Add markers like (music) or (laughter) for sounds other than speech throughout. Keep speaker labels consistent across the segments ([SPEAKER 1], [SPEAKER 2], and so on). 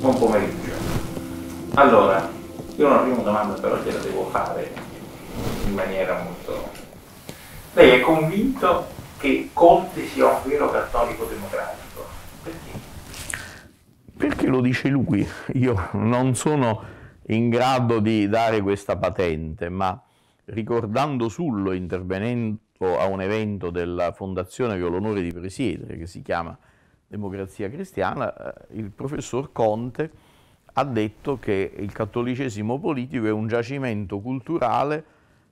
[SPEAKER 1] Buon pomeriggio.
[SPEAKER 2] Allora, io una prima domanda però gliela devo fare in maniera molto... Lei è convinto che Conte sia un vero cattolico democratico? Perché?
[SPEAKER 1] Perché lo dice lui. Io non sono in grado di dare questa patente, ma ricordando Sullo intervenendo a un evento della fondazione che ho l'onore di presiedere, che si chiama Democrazia Cristiana, eh, il professor Conte ha detto che il cattolicesimo politico è un giacimento culturale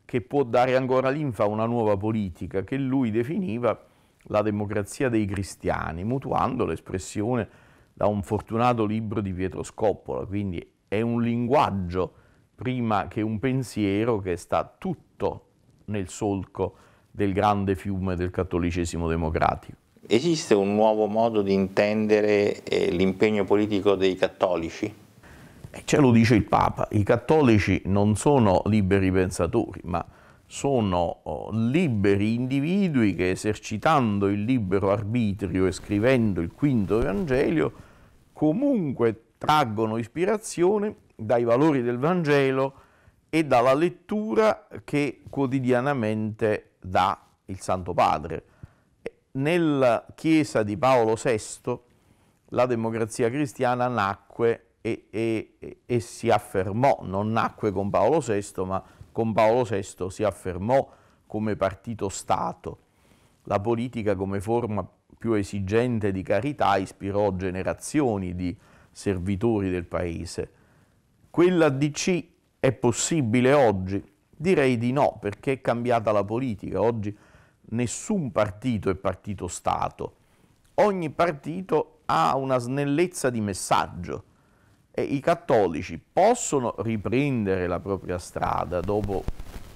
[SPEAKER 1] che può dare ancora linfa a una nuova politica che lui definiva la democrazia dei cristiani, mutuando l'espressione da un fortunato libro di Pietro Scoppola, quindi è un linguaggio prima che un pensiero che sta tutto nel solco del grande fiume del cattolicesimo democratico.
[SPEAKER 2] Esiste un nuovo modo di intendere eh, l'impegno politico dei cattolici?
[SPEAKER 1] Ce lo dice il Papa, i cattolici non sono liberi pensatori, ma sono oh, liberi individui che esercitando il libero arbitrio e scrivendo il quinto Evangelio comunque traggono ispirazione dai valori del Vangelo e dalla lettura che quotidianamente dà il Santo Padre nella chiesa di Paolo VI la democrazia cristiana nacque e, e, e, si affermò, non nacque con Paolo VI, ma con Paolo VI si affermò come partito Stato. La politica come forma più esigente di carità ispirò generazioni di servitori del paese. Quella DC è possibile oggi? Direi di no, perché è cambiata la politica. Oggi nessun partito è partito Stato, ogni partito ha una snellezza di messaggio e i cattolici possono riprendere la propria strada dopo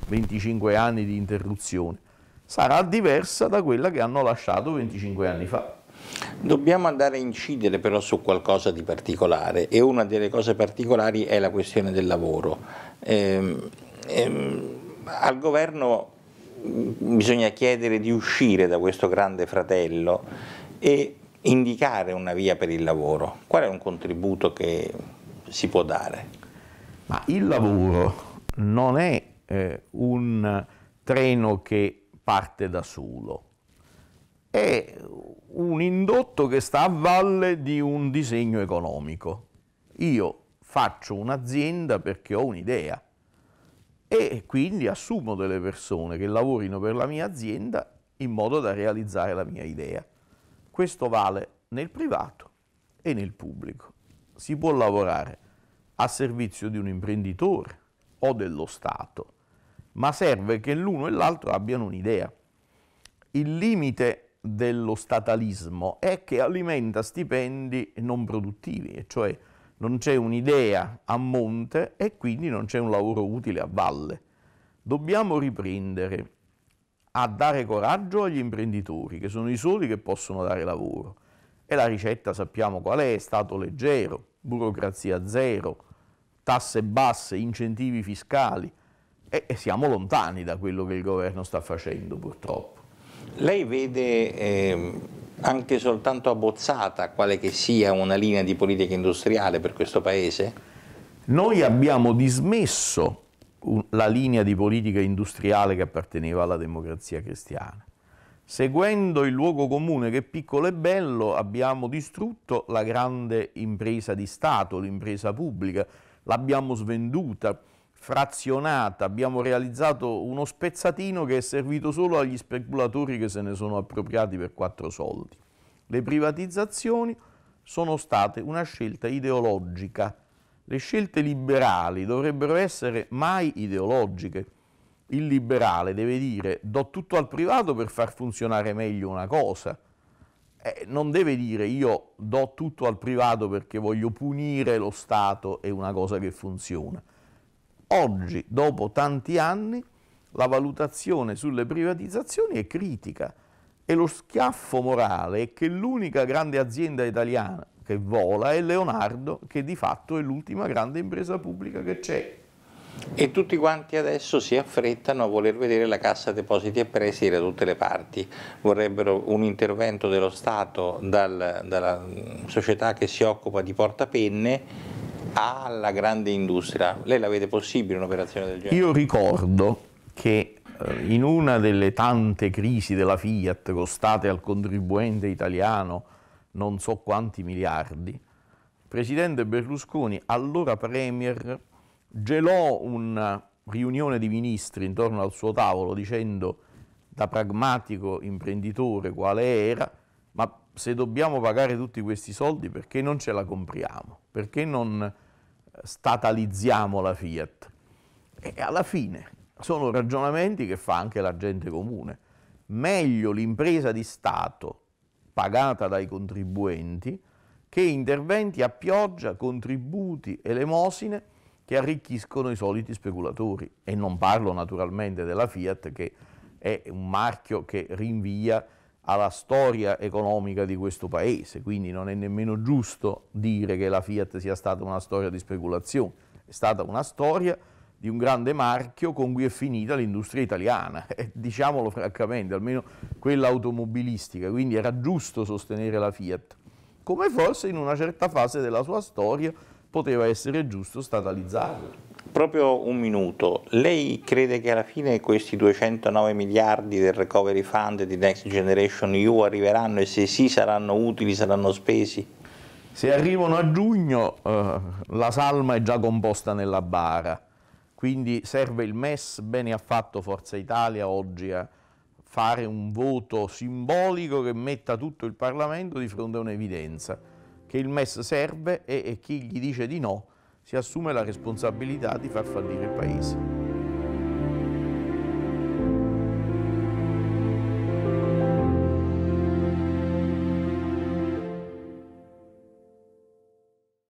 [SPEAKER 1] 25 anni di interruzione, sarà diversa da quella che hanno lasciato 25 anni fa.
[SPEAKER 2] Dobbiamo andare a incidere però su qualcosa di particolare e una delle cose particolari è la questione del lavoro. Ehm, ehm, al governo bisogna chiedere di uscire da questo grande fratello e indicare una via per il lavoro. Qual è un contributo che si può dare?
[SPEAKER 1] Ma il lavoro non è eh, un treno che parte da solo, è un indotto che sta a valle di un disegno economico. Io faccio un'azienda perché ho un'idea e quindi assumo delle persone che lavorino per la mia azienda in modo da realizzare la mia idea. Questo vale nel privato e nel pubblico. Si può lavorare a servizio di un imprenditore o dello Stato, ma serve che l'uno e l'altro abbiano un'idea. Il limite dello statalismo è che alimenta stipendi non produttivi, e cioè non c'è un'idea a monte e quindi non c'è un lavoro utile a valle. Dobbiamo riprendere a dare coraggio agli imprenditori, che sono i soli che possono dare lavoro. E la ricetta sappiamo qual è, Stato leggero, burocrazia zero, tasse basse, incentivi fiscali e, siamo lontani da quello che il governo sta facendo purtroppo.
[SPEAKER 2] Lei vede eh, anche soltanto abbozzata, quale che sia una linea di politica industriale per questo Paese?
[SPEAKER 1] Noi abbiamo dismesso la linea di politica industriale che apparteneva alla democrazia cristiana. Seguendo il luogo comune che è piccolo e bello abbiamo distrutto la grande impresa di Stato, l'impresa pubblica, l'abbiamo svenduta, frazionata, abbiamo realizzato uno spezzatino che è servito solo agli speculatori che se ne sono appropriati per quattro soldi. Le privatizzazioni sono state una scelta ideologica. Le scelte liberali dovrebbero essere mai ideologiche. Il liberale deve dire do tutto al privato per far funzionare meglio una cosa. Eh, non deve dire io do tutto al privato perché voglio punire lo Stato è una cosa che funziona. Oggi, dopo tanti anni, la valutazione sulle privatizzazioni è critica e lo schiaffo morale è che l'unica grande azienda italiana che vola è Leonardo, che di fatto è l'ultima grande impresa pubblica che c'è.
[SPEAKER 2] E tutti quanti adesso si affrettano a voler vedere la cassa depositi e prestiti da tutte le parti, vorrebbero un intervento dello Stato dal, dalla società che si occupa di portapenne alla grande industria. Lei la vede possibile un'operazione del genere? Io
[SPEAKER 1] ricordo che eh, in una delle tante crisi della Fiat costate al contribuente italiano non so quanti miliardi, il presidente Berlusconi, allora premier, gelò una riunione di ministri intorno al suo tavolo dicendo da pragmatico imprenditore quale era, ma se dobbiamo pagare tutti questi soldi perché non ce la compriamo? Perché non statalizziamo la Fiat. E alla fine sono ragionamenti che fa anche la gente comune. Meglio l'impresa di Stato pagata dai contribuenti che interventi a pioggia, contributi, elemosine che arricchiscono i soliti speculatori. E non parlo naturalmente della Fiat che è un marchio che rinvia alla storia economica di questo paese, quindi non è nemmeno giusto dire che la Fiat sia stata una storia di speculazione, è stata una storia di un grande marchio con cui è finita l'industria italiana, (laughs) eh, diciamolo francamente, almeno quella automobilistica, quindi era giusto sostenere la Fiat, come forse in una certa fase della sua storia poteva essere giusto statalizzarla.
[SPEAKER 2] Proprio un minuto, lei crede che alla fine questi 209 miliardi del Recovery Fund di Next Generation EU arriveranno e se sì saranno utili,
[SPEAKER 1] saranno spesi? Se arrivano a giugno eh, la salma è già composta nella bara, quindi serve il MES, bene ha fatto Forza Italia oggi a fare un voto simbolico che metta tutto il Parlamento di fronte a un'evidenza, che il MES serve e, e chi gli dice di no si assume la responsabilità di far fallire il Paese.